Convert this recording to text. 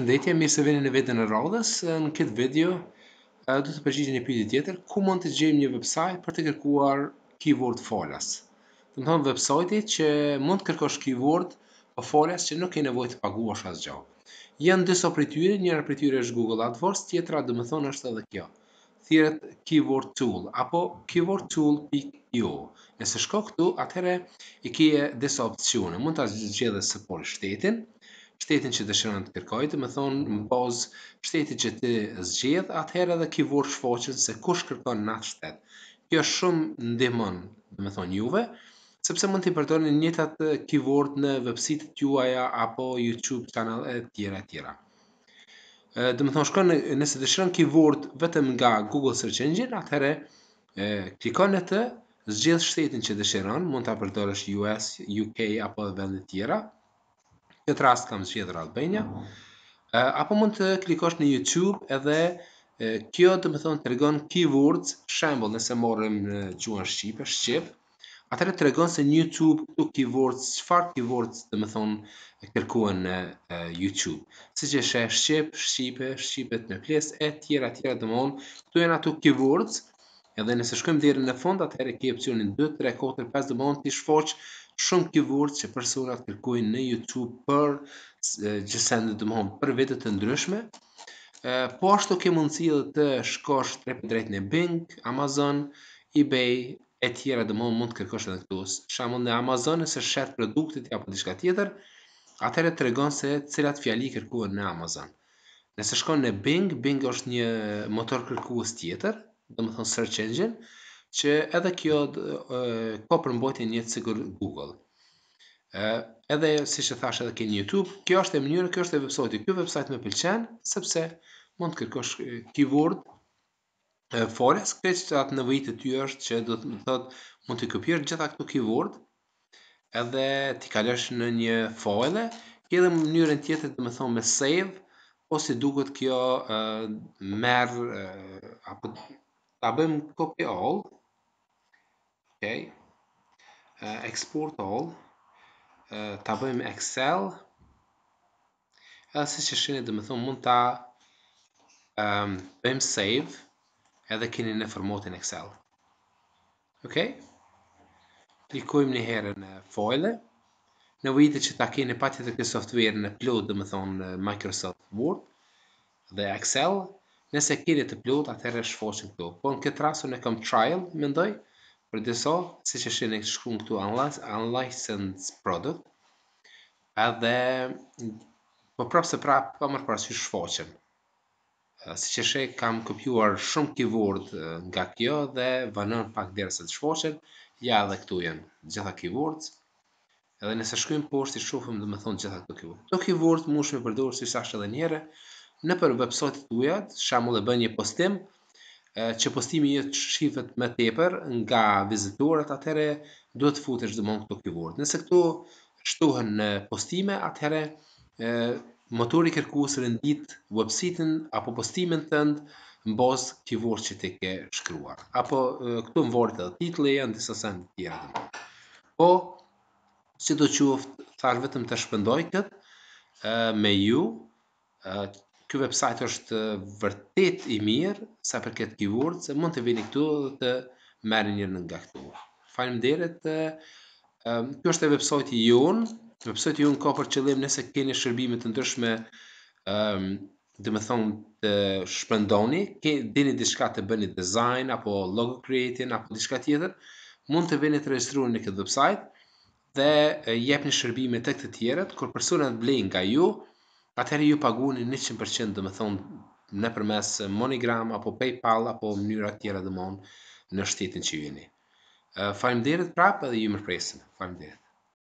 Ndetje, mirë se vini në vetën e radhës. Në këtë video, du të përgjigjë një pyti tjetër, ku mund të gjejmë një website për të kërkuar keyword falas? Të më thëmë website-i që mund të kërkosh keyword për falas që nuk e nevoj të pagu o shas gjau. Janë dësa për njëra për tyri është Google AdWords, tjetra dë më thonë është edhe kjo. Thiret keyword tool, apo keyword tool.io. Nëse shko këtu, atëhere i kje dësa opcione. Mund të gjithë dhe support shtetin, shtetin që dëshirën të kërkojtë, me thonë në bazë shtetit që të zgjith, atëherë edhe ki vorë shfoqen se kush kërkon në atë shtet. Kjo shumë ndihmon, me thonë juve, sepse mund të i përdojnë njët atë ki në vëpsit të juaja, apo YouTube channel e tjera e tjera. Dhe me thonë në, nëse dëshirën keyword vetëm nga Google Search Engine, atëherë klikon e të, Zgjith shtetin që dëshiron, mund të apërdojrë është US, UK, apo dhe vendet tjera, Në të rast kam zhjetër Albania. Apo mund të klikosh në YouTube edhe kjo të më thonë të regon keywords, shembol nëse morëm në gjuhë në Shqipë, Shqipë. të regon se në YouTube të keywords, qëfar keywords të më thonë kërkuen në YouTube. Si që shë Shqipë, Shqipë, Shqipet në Ples, e tjera, tjera të monë. Këtu e në keywords, edhe nëse shkëm dhere në fond, atërë e ke opcionin 2, 3, 4, 5 të monë të shfoqë, shumë kjo vurë që personat kërkujnë në Youtube për gjëse në të për vetët të ndryshme. Po ashtu ke mundësi dhe të shkosh të repë në Bing, Amazon, Ebay, e tjera dhe mund të kërkosh edhe këtu. Sha në Amazon e se shetë produktit ja për një shka tjetër, atëre të regon se cilat fjali kërkuat në Amazon. Nëse shkon në Bing, Bing është një motor kërkuat tjetër, dhe më thonë search engine, që edhe kjo uh, ka përmbajtje një sigur Google. Ë edhe siç e thash edhe ke YouTube, kjo është e mënyrë, kjo është e website, Ky website më pëlqen sepse mund të kërkosh keyword uh, së skreç që atë në vëjtë ty është që do të më thotë mund të këpjërë gjitha këtu keyword edhe t'i kalësh në një file edhe mënyrën tjetër të më thonë me save ose duket kjo merë apo ta bëjmë copy all Okay. Uh, export all. Uh, ta bëjmë Excel. Edhe si që shini dhe me thonë mund ta um, bëjmë save edhe keni në formatin Excel. Ok? Klikojmë një herë në foile. Në vitë që ta keni pati të këtë software në plot dhe me thonë Microsoft Word dhe Excel. Nëse keni të plot, atëherë shfoqin këtu. Po në këtë rasu në kam trial, mendoj, për diso, si që shenë e shkru në këtu unlicensed product, edhe për po prapë se prapë, pa po mërë për që shfoqen. Si që shenë kam këpjuar shumë keyword nga kjo dhe vënën pak dherë se të shfoqen, ja edhe këtu jenë gjitha keywords, edhe nëse shkujmë poshtë i shufëm dhe me thonë gjitha këtu keywords Këtu keywords mu shme përdojrë si sashtë edhe njere, në për websojtë të ujat, shamu dhe bën një postim, që postimi jetë shifet më tepër nga vizitorët, atëre duhet të futesh dhe mund këto keyword. Nëse këto shtohen në postime, atëre motori kërkuës rëndit websitin apo postimin të ndë në bozë keyword që të ke shkruar. Apo këto më varit edhe title e në disa sen të tjera dhe Po, që do qoftë, tharë vetëm të shpëndoj këtë me ju, ky website është vërtet i mirë sa për këtë keyword se mund të vini këtu dhe të merrni një në nga këtu. Faleminderit. Ëm ky është websajti i un. Websajti i un ka për qëllim nëse keni shërbime të ndryshme ëm më thonë të shpërndoni, keni dini diçka të bëni design apo logo creating apo diçka tjetër, mund të vini të regjistroheni në këtë website dhe jepni shërbime tek të tjerët kur personat blejnë nga ju atëherë ju paguni 100% dhe me thonë në përmes monigram, apo paypal, apo mënyra tjera dhe monë në shtetin që vini. Falem dhe prapë dhe ju më presim.